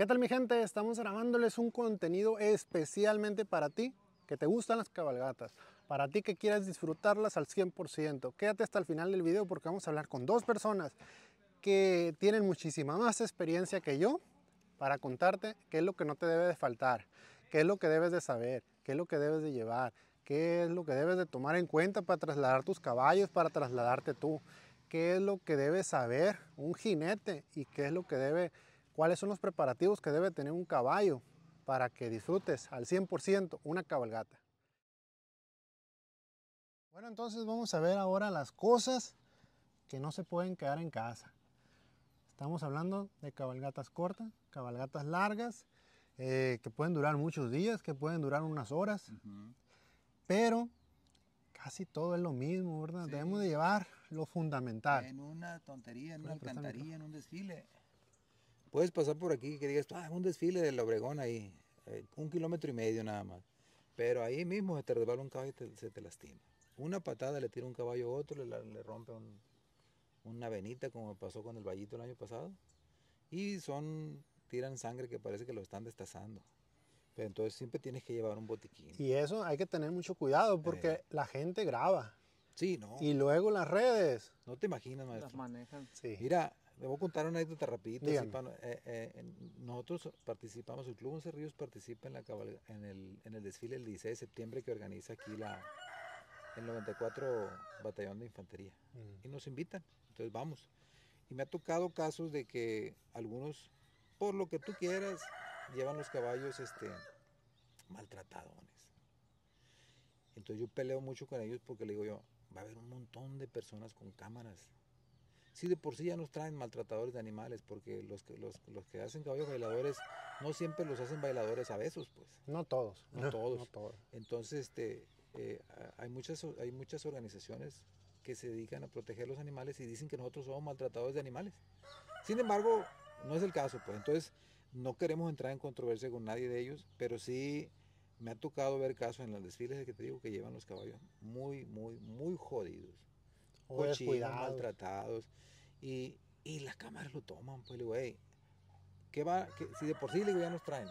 ¿Qué tal mi gente? Estamos grabándoles un contenido especialmente para ti que te gustan las cabalgatas, para ti que quieras disfrutarlas al 100%. Quédate hasta el final del video porque vamos a hablar con dos personas que tienen muchísima más experiencia que yo para contarte qué es lo que no te debe de faltar, qué es lo que debes de saber, qué es lo que debes de llevar, qué es lo que debes de tomar en cuenta para trasladar tus caballos, para trasladarte tú, qué es lo que debe saber un jinete y qué es lo que debe cuáles son los preparativos que debe tener un caballo para que disfrutes al 100% una cabalgata. Bueno, entonces vamos a ver ahora las cosas que no se pueden quedar en casa. Estamos hablando de cabalgatas cortas, cabalgatas largas, eh, que pueden durar muchos días, que pueden durar unas horas, pero casi todo es lo mismo, ¿verdad? Debemos llevar lo fundamental. En una tontería, en una en un desfile, Puedes pasar por aquí que digas, ah, es un desfile del Obregón ahí, eh, un kilómetro y medio nada más. Pero ahí mismo se te resbala un caballo y se te lastima. Una patada le tira un caballo a otro, le, rompe una venita como pasó con el vallito el año pasado. Y son, tiran sangre que parece que lo están destazando. Pero entonces siempre tienes que llevar un botiquín. Y eso hay que tener mucho cuidado porque eh. la gente graba. Sí, no. Y luego las redes. No te imaginas, maestro. Las manejan. Sí. Mira, voy a contar una anécdota rapidito. Eh, eh, nosotros participamos, el Club Once Ríos participa en, la en, el, desfile el 16 de septiembre que organiza aquí la, el 94 Batallón de Infantería. Mm. Y nos invitan, entonces vamos. Y me ha tocado casos de que algunos, por lo que tú quieras, llevan los caballos este, Entonces yo peleo mucho con ellos porque le digo yo, va a haber un montón de personas con cámaras Sí, de por sí ya nos traen maltratadores de animales, porque los que, los, que hacen caballos bailadores no siempre los hacen bailadores a besos, pues. No todos. No, todos. Entonces, este, eh, hay, muchas, hay muchas organizaciones que se dedican a proteger los animales y dicen que nosotros somos maltratadores de animales. Sin embargo, no es el caso, pues. Entonces, no queremos entrar en controversia con nadie de ellos, pero sí me ha tocado ver casos en los desfiles que te digo que llevan los caballos muy, muy, muy jodidos o cochinos, maltratados. Y, las cámaras lo toman, pues, le ¿qué va? si de por sí, le ya nos traen.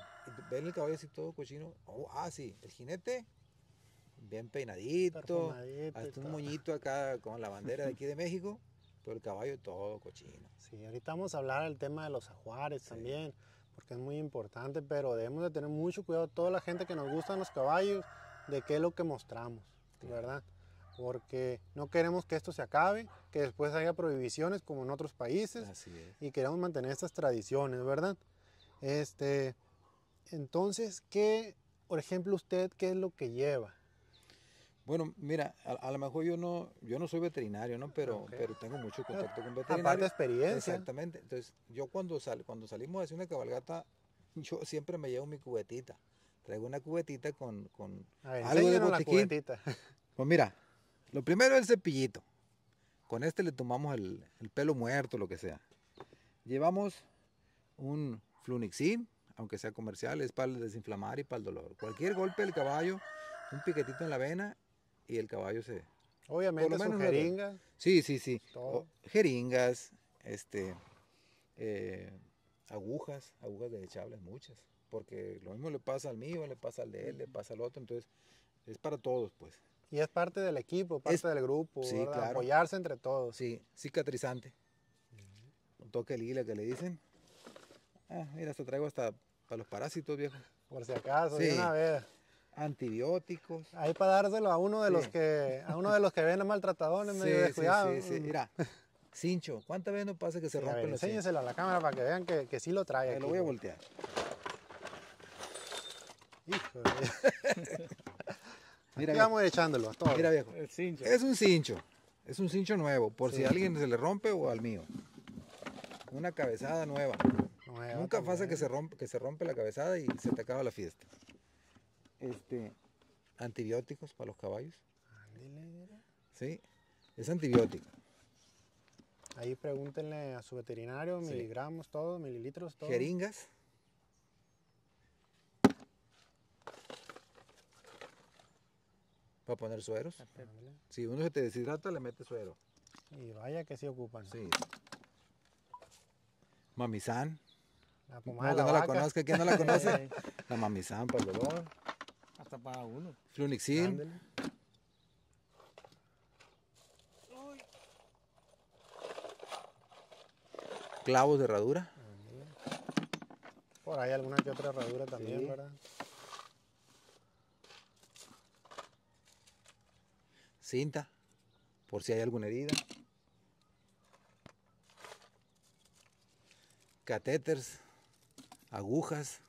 Ven el caballo así todo cochino. Oh, ah, sí, el jinete, bien peinadito, hasta un moñito acá con la bandera de aquí de México, pero el caballo todo cochino. Sí, ahorita vamos a hablar del tema de los ajuares también, porque es muy importante, pero debemos de tener mucho cuidado toda la gente que nos gustan los caballos, de qué es lo que mostramos, ¿verdad? porque no queremos que esto se acabe, que después haya prohibiciones como en otros países Así es. y queremos mantener estas tradiciones, ¿verdad? Este, entonces, ¿qué, por ejemplo, usted qué es lo que lleva? Bueno, mira, a, lo mejor yo no, yo no soy veterinario, ¿no? Pero, pero tengo mucho ah, contacto con veterinarios. Aparte de experiencia. Exactamente. Entonces, yo cuando sal, cuando salimos a hacer una cabalgata, yo siempre me llevo mi cubetita. Traigo una cubetita con, con a ver, algo de La cubetita. Pues mira, lo primero es el cepillito. Con este le tomamos el, pelo muerto, lo que sea. Llevamos un flunixin, aunque sea comercial, es para desinflamar y para el dolor. Cualquier golpe del caballo, un piquetito en la vena y el caballo se... Obviamente por jeringas. Sí, sí, sí. jeringas, este, eh, agujas, agujas desechables, muchas. Porque lo mismo le pasa al mío, le pasa al de él, le pasa al otro. Entonces, es para todos, pues. Y es parte del equipo, parte del grupo, sí, apoyarse entre todos. Sí, cicatrizante. Un toque lila que le dicen. Ah, mira, esto traigo hasta para los parásitos, viejo. Por si acaso, sí. una vez. Antibióticos. Ahí para dárselo a uno de los que, a uno de los que ven a maltratadones medio descuidado. Sí, sí, Mira, cincho, ¿cuántas veces no pasa que se rompe? a a la cámara para que vean que, que sí lo trae. Aquí, lo voy a voltear. Hijo Mira, echándolo. Mira, viejo. Es un cincho. Es un cincho nuevo. Por si a alguien se le rompe o al mío. Una cabezada nueva. Nunca pasa que se, rompe, que se rompe la cabezada y se te acaba la fiesta. Este. Antibióticos para los caballos. Sí. Es antibiótico. Ahí pregúntenle a su veterinario, miligramos, todo, mililitros, todo. Jeringas. a poner sueros. Si uno se te deshidrata, le mete suero. Y vaya que se ocupan. Sí. Mamizán. La pomada la ¿quién no la conoce? la mamizán para el dolor. Hasta para uno. Flunixil. Clavos de herradura. Por ahí alguna que otra herradura también, para ¿verdad? cinta, por si hay alguna herida. Catéteres, agujas,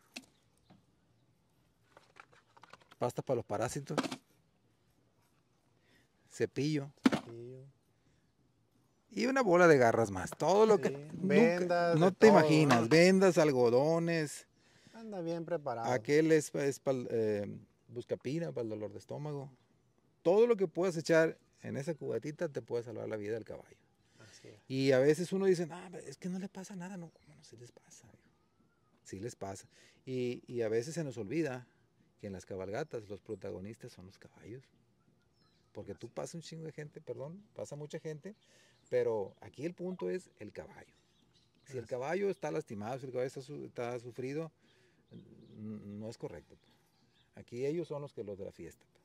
pasta para los parásitos, cepillo. y una bola de garras más. Todo lo que vendas, no te imaginas, vendas, algodones. Anda bien preparado. Aquel es, es para eh, buscapina para el dolor de estómago todo lo que puedas echar en esa cubatita te puede salvar la vida del caballo. Y a veces uno dice, no, es que no le pasa nada. No, si no se les pasa? Sí les pasa. Y, a veces se nos olvida que en las cabalgatas los protagonistas son los caballos. Porque tú pasas un chingo de gente, perdón, pasa mucha gente, pero aquí el punto es el caballo. Si el caballo está lastimado, si el caballo está, está sufrido, no es correcto. Pues. Aquí ellos son los que los de la fiesta. Pues.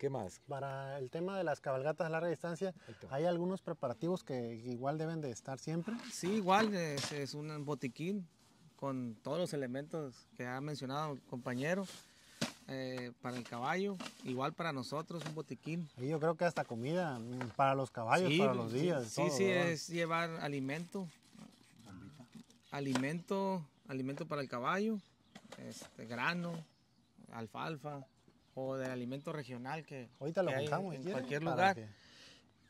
¿Qué más? Para el tema de las cabalgatas a larga distancia, hay algunos preparativos que igual deben de estar siempre. Sí, igual es, un botiquín con todos los elementos que ha mencionado el compañero. Eh, para el caballo, igual para nosotros, un botiquín. Y yo creo que hasta comida mm, para los caballos, para los días. Sí, sí, es llevar alimento. Alimento, alimento para el caballo, este, grano, alfalfa, del alimento regional que, Ahorita lo buscamos, en, cualquier lugar.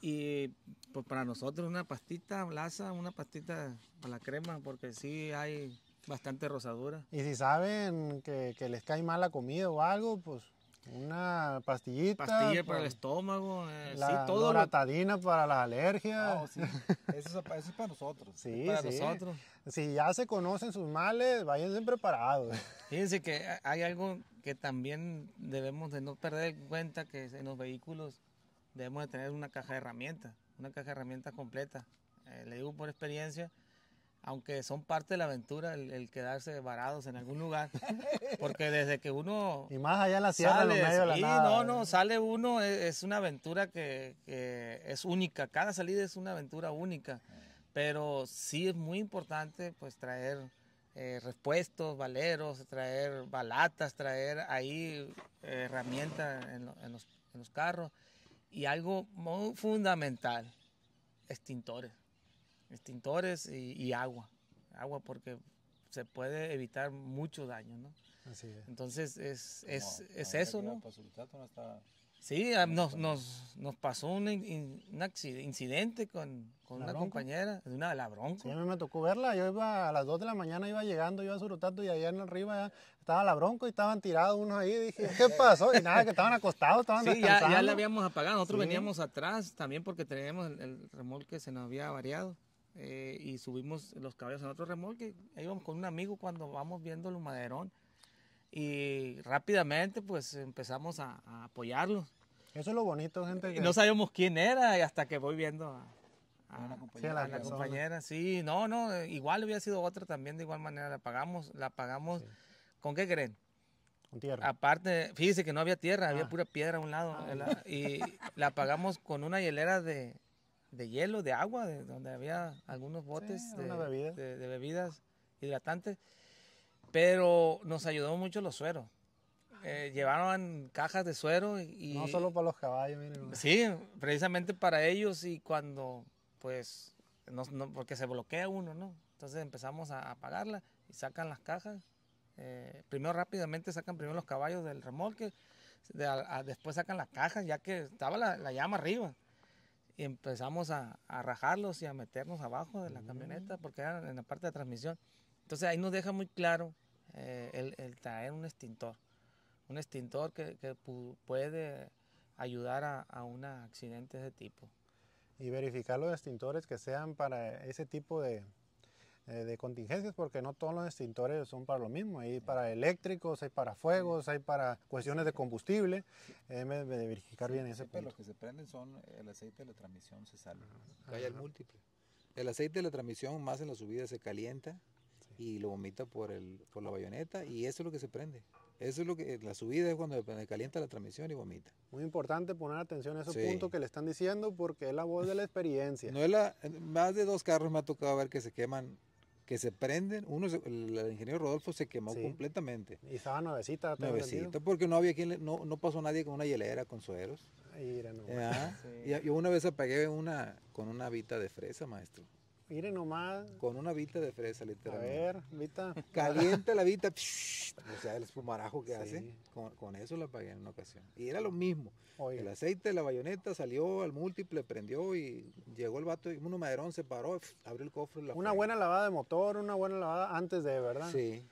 Y pues para nosotros una pastita laza, una pastita para la crema, porque sí hay bastante rosadura. Y si saben que, les cae mala comida o algo, pues una pastillita. Pastilla para, el pues, estómago. Eh, la para las alergias. Oh, eso, es, para nosotros. nosotros. Si ya se conocen sus males, váyanse preparados. Fíjense que hay algo que también debemos de no perder cuenta que en los vehículos debemos de tener una caja de herramientas, una caja de herramientas completa. Eh, le digo por experiencia, aunque son parte de la aventura el, quedarse varados en algún lugar, porque desde que uno... Y más allá la sierra, de la no, no, sale uno, es, una aventura que, que, es única, cada salida es una aventura única, eh. pero sí es muy importante pues traer respuestos, eh, repuestos, valeros, traer balatas, traer ahí eh, herramientas en, los, carros. Y algo muy fundamental, extintores. Extintores y, agua. Agua porque se puede evitar mucho daño, ¿no? Entonces es, eso, ¿no? Sí, ah, nos, nos, nos pasó un, un incidente con, con una compañera de una de la bronca. Sí, a mí me tocó verla. Yo iba a las 2 de la mañana, iba llegando yo a y allá en arriba estaba la bronco y estaban tirados unos ahí. Dije, ¿qué pasó? Y nada, que estaban acostados, estaban sí, Ya, ya la habíamos apagado. Nosotros veníamos atrás también porque teníamos el, remolque remolque, se nos había variado. Eh, y subimos los caballos en otro remolque. Íbamos con un amigo cuando vamos viendo el maderón. Y rápidamente, pues empezamos a, a apoyarlos eso es lo bonito, gente. No sabíamos quién era y hasta que voy viendo a, la, compañera, sí, no, no, igual hubiera sido otra también de igual manera. La pagamos, la pagamos. ¿Con qué creen? Con tierra. Aparte, fíjese que no había tierra, había ah. pura piedra a un lado. Ah. y la pagamos con una hielera de, hielo, de agua, de, donde había algunos botes de, de bebidas hidratantes. Pero nos ayudó mucho los sueros eh, llevaron cajas de suero y... No solo para los caballos, miren. Sí, precisamente para ellos y cuando, pues, no, no, porque se bloquea uno, ¿no? Entonces empezamos a apagarla y sacan las cajas. Eh, primero rápidamente sacan primero los caballos del remolque, después sacan las cajas ya que estaba la, llama arriba. Y empezamos a, a, rajarlos y a meternos abajo de la mm. camioneta porque eran en la parte de transmisión. Entonces ahí nos deja muy claro eh, el traer un extintor un extintor que, puede ayudar a, un accidente de ese tipo. Y verificar los extintores que sean para ese tipo de, eh, contingencias porque no todos los extintores son para lo mismo. Hay para eléctricos, hay para fuegos, hay para cuestiones de combustible. Eh, de verificar bien ese punto. Los que se prenden son el aceite de la transmisión se sale. el múltiple. El aceite de la transmisión más en la subida se calienta y lo vomita por, el, por la bayoneta y eso es lo que se prende. Eso es lo que la subida es cuando le calienta la transmisión y vomita. Muy importante poner atención a esos puntos que le están diciendo porque es la voz de la experiencia. No es la, más de dos carros me ha tocado ver que se queman, que se prenden. Uno, el, ingeniero Rodolfo se quemó completamente. Y estaba nuevecita. Nuevecita, porque no había quien, no, no pasó nadie con una hielera, con sueros. Ay, era no. Y yo una vez apagué una con una vita de fresa, maestro. Miren nomás. Con una vita de fresa, literalmente. A ver, vita. Caliente la vita. o sea, el espumarajo que hace. Con, eso la pagué en una ocasión. Y era lo mismo. El aceite de la bayoneta salió al múltiple, prendió y llegó el vato. Y uno maderón se paró, abrió el cofre. La una buena lavada de motor, una buena lavada antes de, ¿verdad? Sí,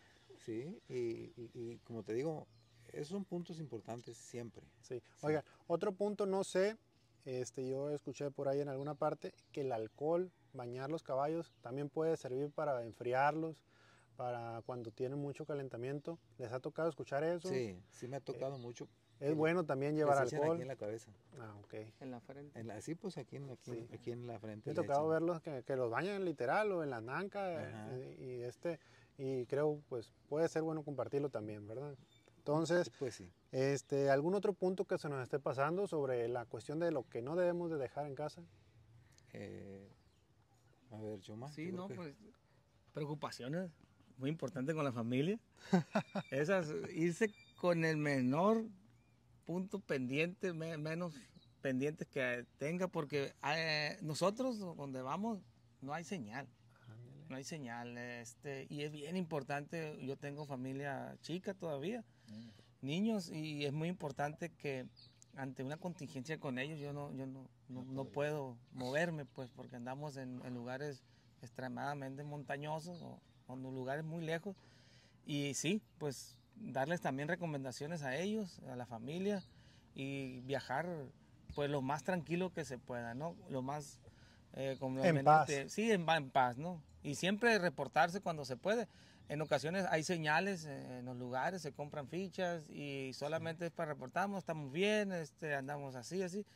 sí. y, como te digo, esos son puntos importantes siempre. Sí. Oiga, otro punto, no sé, este, yo escuché por ahí en alguna parte que el alcohol bañar los caballos, también puede servir para enfriarlos, para cuando tienen mucho calentamiento. ¿Les ha tocado escuchar eso? Sí, sí me ha eh, tocado mucho. Es bueno también llevar alcohol. Aquí en la cabeza. Ah, ok. En la frente. En sí, pues aquí, aquí en la frente. Me ha tocado verlos que, los bañan literal o en la nanca eh, eh, y este y creo pues puede ser bueno compartirlo también, ¿verdad? Entonces, pues sí. este, ¿algún otro punto que se nos esté pasando sobre la cuestión de lo que no debemos de dejar en casa? Eh, a ver, Sí, no, pues preocupaciones muy importantes con la familia. Esas, irse con el menor punto pendiente, menos pendientes que tenga, porque eh, nosotros donde vamos no hay señal. No hay señal. Este, y es bien importante, yo tengo familia chica todavía, mm. niños, y es muy importante que ante una contingencia con ellos yo no, yo no, no, puedo moverme, pues, porque andamos en, lugares extremadamente montañosos o, en lugares muy lejos. Y sí, pues darles también recomendaciones a ellos, a la familia y viajar pues lo más tranquilo que se pueda, ¿no? Lo más... Eh, en este, paz. Sí, en paz, ¿no? Y siempre reportarse cuando se puede en ocasiones hay señales eh, en los lugares, se compran fichas y solamente es para reportarnos, estamos bien, este, andamos así, así,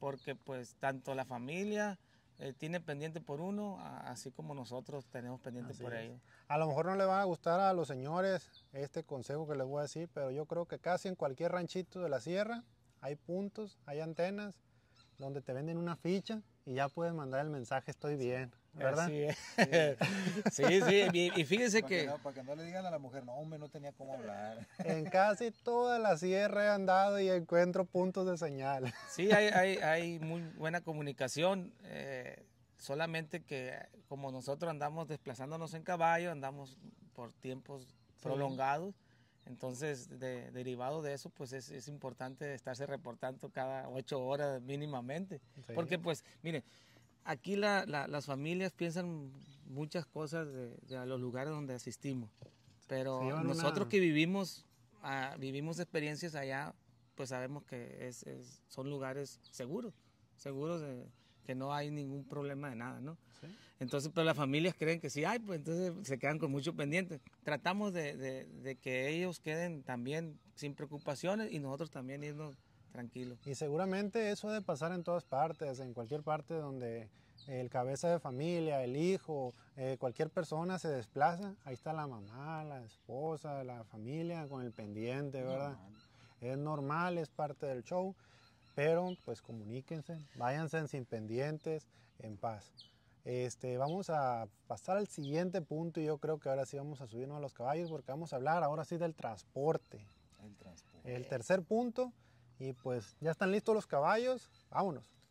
porque pues tanto la familia eh, tiene pendiente por uno, así como nosotros tenemos pendiente por ellos. A lo mejor no le va a gustar a los señores este consejo que les voy a decir, pero yo creo que casi en cualquier ranchito de la sierra hay puntos, hay antenas donde te venden una ficha y ya puedes mandar el mensaje, estoy bien, ¿verdad? Sí, sí, Y, fíjese que... no, para que no le digan a la mujer, no, hombre, no tenía cómo hablar. En casi toda la sierra he andado y encuentro puntos de señal. Sí, hay, hay, muy buena comunicación, eh, solamente que como nosotros andamos desplazándonos en caballo, andamos por tiempos prolongados, entonces, derivado de eso, pues es, es, importante estarse reportando cada ocho horas mínimamente. Porque, pues, mire, aquí las familias piensan muchas cosas de, los lugares donde asistimos, pero nosotros que vivimos, ah, vivimos experiencias allá, pues sabemos que son lugares seguros, seguros de, que no hay ningún problema de nada, ¿no? Entonces, pero las familias creen que sí hay, pues entonces se quedan con mucho pendiente. Tratamos de, de que ellos queden también sin preocupaciones y nosotros también irnos tranquilo. Y seguramente eso debe pasar en todas partes, en cualquier parte donde el cabeza de familia, el hijo, eh, cualquier persona se desplaza, ahí está la mamá, la esposa, la familia con el pendiente, ¿verdad? Es normal, es parte del show, pero pues comuníquense, váyanse sin pendientes, en paz. Este, vamos a pasar al siguiente punto y yo creo que ahora sí vamos a subirnos a los caballos porque vamos a hablar ahora sí del transporte. El transporte. El tercer punto y pues ya están listos los caballos, vámonos.